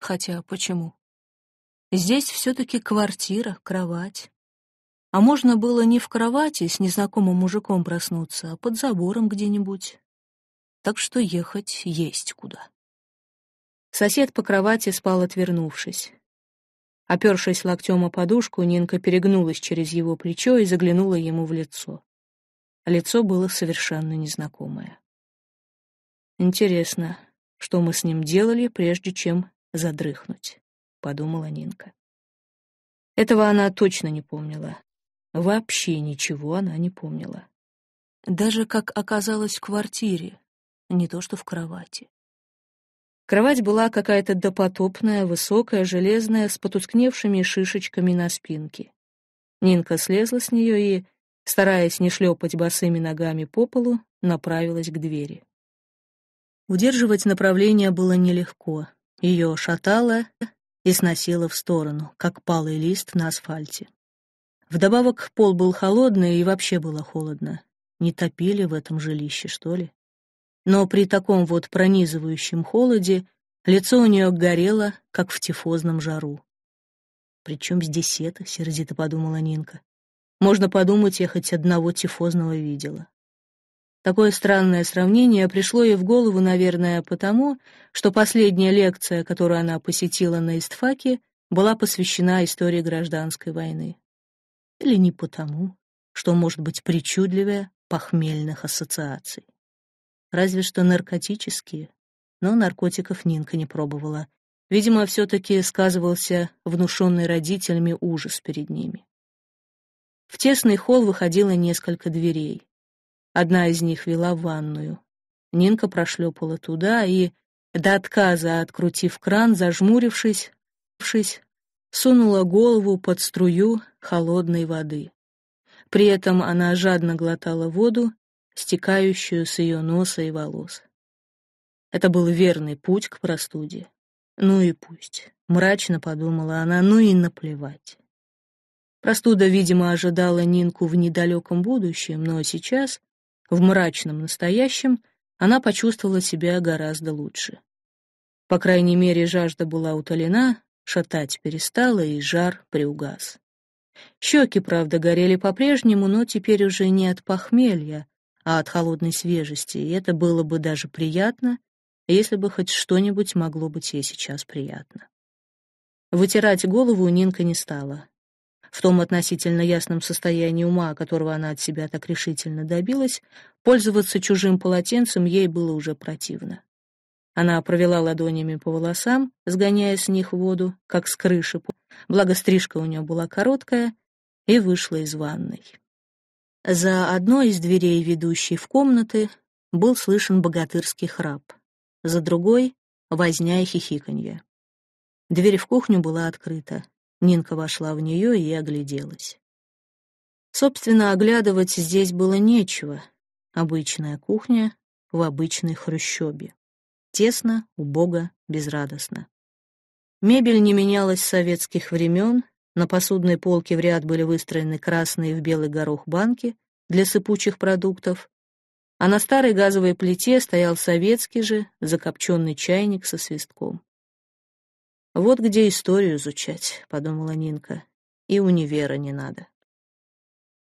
Хотя почему? Здесь все-таки квартира, кровать. А можно было не в кровати с незнакомым мужиком проснуться, а под забором где-нибудь. Так что ехать есть куда. Сосед по кровати спал, отвернувшись. Опершись локтем о подушку, Нинка перегнулась через его плечо и заглянула ему в лицо. Лицо было совершенно незнакомое. Интересно, что мы с ним делали, прежде чем задрыхнуть, подумала Нинка. Этого она точно не помнила. Вообще ничего она не помнила. Даже как оказалась в квартире, не то что в кровати. Кровать была какая-то допотопная, высокая, железная, с потускневшими шишечками на спинке. Нинка слезла с нее и, стараясь не шлепать босыми ногами по полу, направилась к двери. Удерживать направление было нелегко. Ее шатало и сносило в сторону, как палый лист на асфальте. Вдобавок пол был холодный и вообще было холодно. Не топили в этом жилище, что ли? Но при таком вот пронизывающем холоде лицо у нее горело, как в тифозном жару. «Причем здесь это?» — сердито подумала Нинка. «Можно подумать, я хоть одного тифозного видела». Такое странное сравнение пришло ей в голову, наверное, потому, что последняя лекция, которую она посетила на Истфаке, была посвящена истории гражданской войны. Или не потому, что может быть причудливее похмельных ассоциаций. Разве что наркотические, но наркотиков Нинка не пробовала. Видимо, все-таки сказывался внушенный родителями ужас перед ними. В тесный холл выходило несколько дверей. Одна из них вела в ванную. Нинка прошлепала туда и, до отказа открутив кран, зажмурившись, сунула голову под струю холодной воды. При этом она жадно глотала воду, стекающую с ее носа и волос. Это был верный путь к простуде. Ну и пусть. Мрачно подумала она, ну и наплевать. Простуда, видимо, ожидала Нинку в недалеком будущем, но сейчас в мрачном настоящем она почувствовала себя гораздо лучше. По крайней мере, жажда была утолена, шатать перестала, и жар приугас. Щеки, правда, горели по-прежнему, но теперь уже не от похмелья, а от холодной свежести, и это было бы даже приятно, если бы хоть что-нибудь могло быть ей сейчас приятно. Вытирать голову Нинка не стала в том относительно ясном состоянии ума, которого она от себя так решительно добилась, пользоваться чужим полотенцем ей было уже противно. Она провела ладонями по волосам, сгоняя с них воду, как с крыши, благо стрижка у нее была короткая, и вышла из ванной. За одной из дверей, ведущей в комнаты, был слышен богатырский храп, за другой — возня и хихиканье. Дверь в кухню была открыта. Нинка вошла в нее и огляделась. Собственно, оглядывать здесь было нечего. Обычная кухня в обычной хрущебе. Тесно, убого, безрадостно. Мебель не менялась с советских времен, на посудной полке в ряд были выстроены красные в белый горох банки для сыпучих продуктов, а на старой газовой плите стоял советский же закопченный чайник со свистком. «Вот где историю изучать», — подумала Нинка, — «и универа не надо».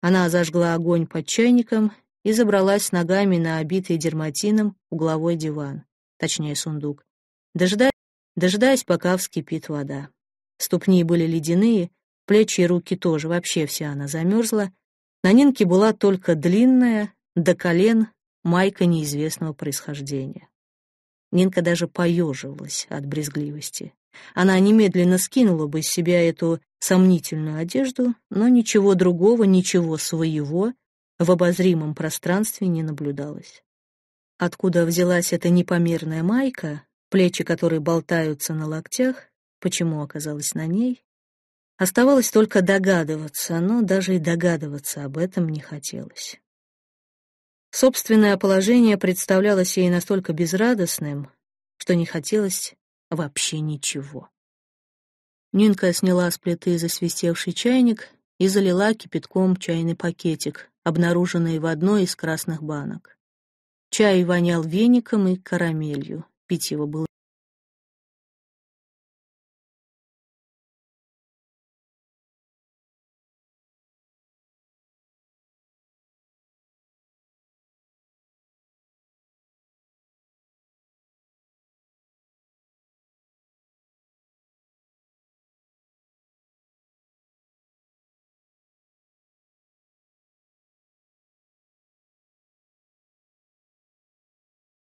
Она зажгла огонь под чайником и забралась ногами на обитый дерматином угловой диван, точнее сундук, дожидаясь, дождаясь, пока вскипит вода. Ступни были ледяные, плечи и руки тоже, вообще вся она замерзла. На Нинке была только длинная, до колен, майка неизвестного происхождения. Нинка даже поеживалась от брезгливости. Она немедленно скинула бы с себя эту сомнительную одежду, но ничего другого, ничего своего в обозримом пространстве не наблюдалось. Откуда взялась эта непомерная майка, плечи которой болтаются на локтях, почему оказалась на ней, оставалось только догадываться, но даже и догадываться об этом не хотелось. Собственное положение представлялось ей настолько безрадостным, что не хотелось вообще ничего. Нинка сняла с плиты засвистевший чайник и залила кипятком чайный пакетик, обнаруженный в одной из красных банок. Чай вонял веником и карамелью, пить его было